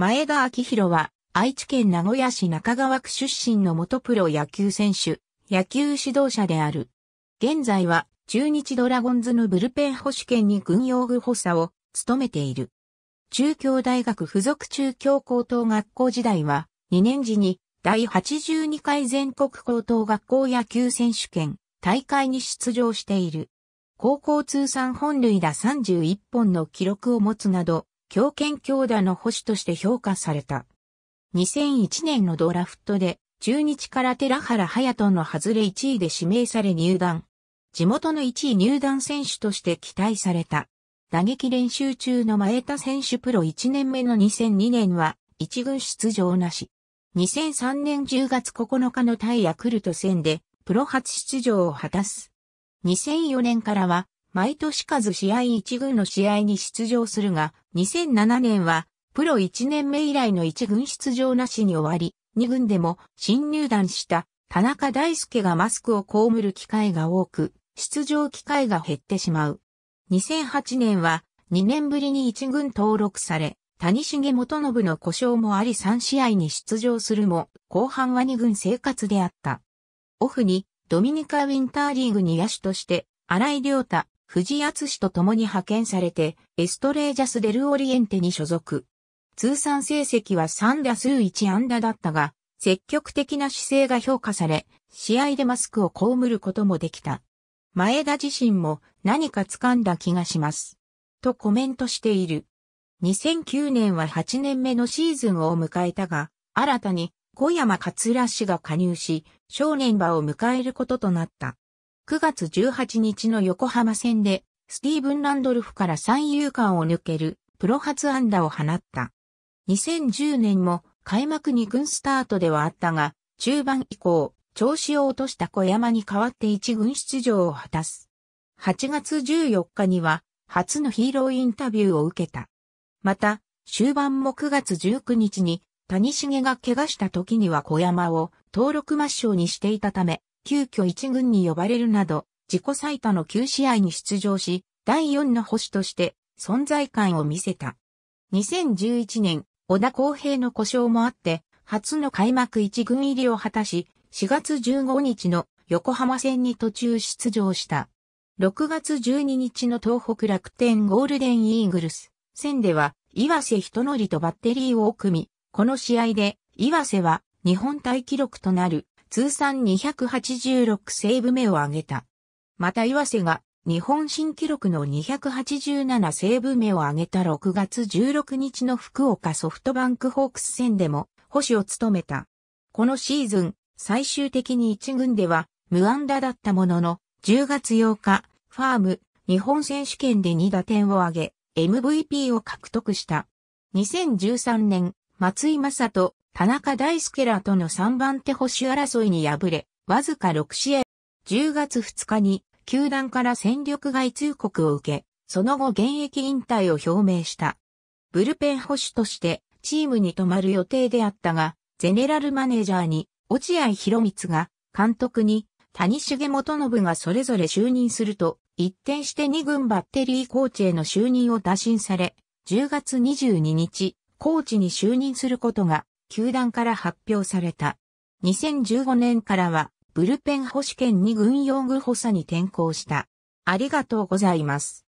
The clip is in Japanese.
前田明宏は、愛知県名古屋市中川区出身の元プロ野球選手、野球指導者である。現在は、中日ドラゴンズのブルペン保守権に軍用具補佐を務めている。中京大学附属中京高等学校時代は、2年時に第82回全国高等学校野球選手権大会に出場している。高校通算本塁打31本の記録を持つなど、強権強打の保守として評価された。2001年のドラフトで、中日から寺原隼人の外れ1位で指名され入団。地元の1位入団選手として期待された。打撃練習中の前田選手プロ1年目の2002年は、1軍出場なし。2003年10月9日の対ヤクルト戦で、プロ初出場を果たす。2004年からは、毎年数試合1軍の試合に出場するが、2007年はプロ1年目以来の1軍出場なしに終わり、2軍でも新入団した田中大輔がマスクを被る機会が多く、出場機会が減ってしまう。2008年は2年ぶりに1軍登録され、谷重元信の故障もあり3試合に出場するも、後半は2軍生活であった。オフにドミニカ・ウィンターリーグに野手として、荒井良太、藤厚氏と共に派遣されて、エストレージャス・デル・オリエンテに所属。通算成績は3打数1安打だったが、積極的な姿勢が評価され、試合でマスクを被ることもできた。前田自身も何か掴んだ気がします。とコメントしている。2009年は8年目のシーズンを迎えたが、新たに小山勝氏が加入し、少年場を迎えることとなった。9月18日の横浜戦で、スティーブン・ランドルフから三遊間を抜ける、プロ初安打を放った。2010年も開幕2軍スタートではあったが、中盤以降、調子を落とした小山に代わって1軍出場を果たす。8月14日には、初のヒーローインタビューを受けた。また、終盤も9月19日に、谷繁が怪我した時には小山を登録抹消にしていたため、急遽一軍に呼ばれるなど、自己最多の9試合に出場し、第4の星として存在感を見せた。2011年、小田公平の故障もあって、初の開幕一軍入りを果たし、4月15日の横浜戦に途中出場した。6月12日の東北楽天ゴールデンイーグルス戦では、岩瀬人則とバッテリーを組み、この試合で岩瀬は日本大記録となる通算286セーブ目を挙げた。また岩瀬が日本新記録の287セーブ目を挙げた6月16日の福岡ソフトバンクホークス戦でも保守を務めた。このシーズン、最終的に1軍では無安打だったものの、10月8日、ファーム、日本選手権で2打点を挙げ、MVP を獲得した。2013年、松井正人、田中大輔らとの3番手保守争いに敗れ、わずか6試合。10月2日に、球団から戦力外通告を受け、その後現役引退を表明した。ブルペン保守としてチームに泊まる予定であったが、ゼネラルマネージャーに落合博光が、監督に谷重元信がそれぞれ就任すると、一転して2軍バッテリーコーチへの就任を打診され、10月22日、コーチに就任することが球団から発表された。2015年からは、ブルペン保守権に軍用具補佐に転向した。ありがとうございます。